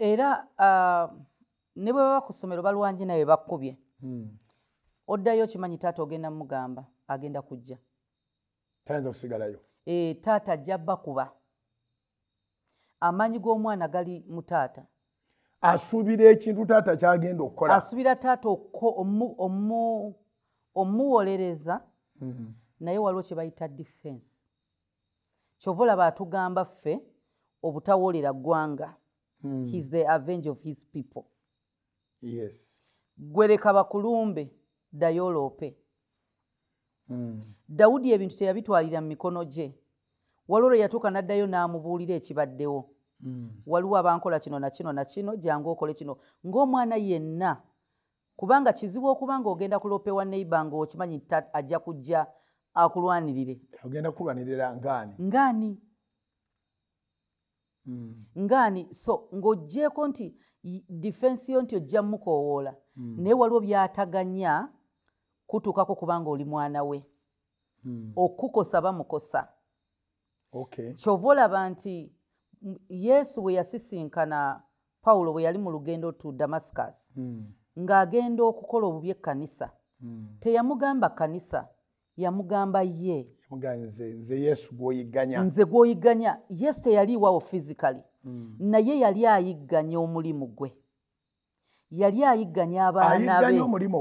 era ah, ne bwe baba ku ssomero balwanje naye bakkubye hmm. oddayo okimanyi taata ogenda mugamba agenda kujja tayinza kusigalayo eh, taata jjabba kuba amaanyi g'omwana gali mu taata asuubira ekintu taata kyagenda okukola asuubira taata omuwolereza hmm. naye waliwo kye bayita defense kyova olaba atugamba ffe obutawolera ggwanga hmm. he's the avenger of his people yes gwereka bakulumbe dayoloope hmm. dawudi ebintu teyabitwalira mu mikono gye waliwo lwe yatuuka n'addayo n'amubuulira ekibaddewo hmm. waliwo abankola kino nakino nakino jangu okole kino ng'omwana yenna kubanga kizibu okuba nga ogenda kuloope wa neiba ng'okimanyi ajja kujja akulwanirire ogenda kulwanirira ngaani ngaani Mm. ngaani so ng'ogyeko nti difensi yo nti ojja mukoowoola mm. naye waliwo byataganya kutuukako kubanga oli mwana we mm. okukosa bamukosa kyova olaba nti yesu bwe yasisinkana pawulo bwe yali mu lugendo to damascus ng'agenda okukola obubi ekkanisa teyamugamba kanisa, mm. nga kanisa. yamugamba ye nze gwoyiganya yesu teyaliiwawo fisikaly mm. naye yali ayigganya omulimu gwe yali ayigganya abaana beali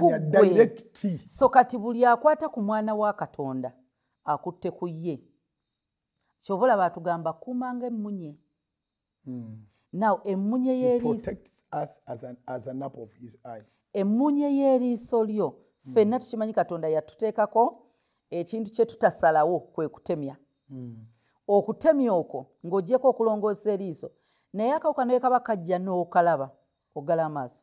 kugwe so kati buli akwata ku mwana wa katonda akutte ku ye kyobola baatugamba kuumanga mm. emmunye naw emmunye yeriiso emmunye y'eriiso lyo fenna mm. tukimanyi katonda yatuteekako ekintu kyetutasalawo kwe kutemya mm. okutemya okwo ng'ogyeko okulongoosa eriiso naye akawuka naye kaba kajja n'okalaba ogala amaaso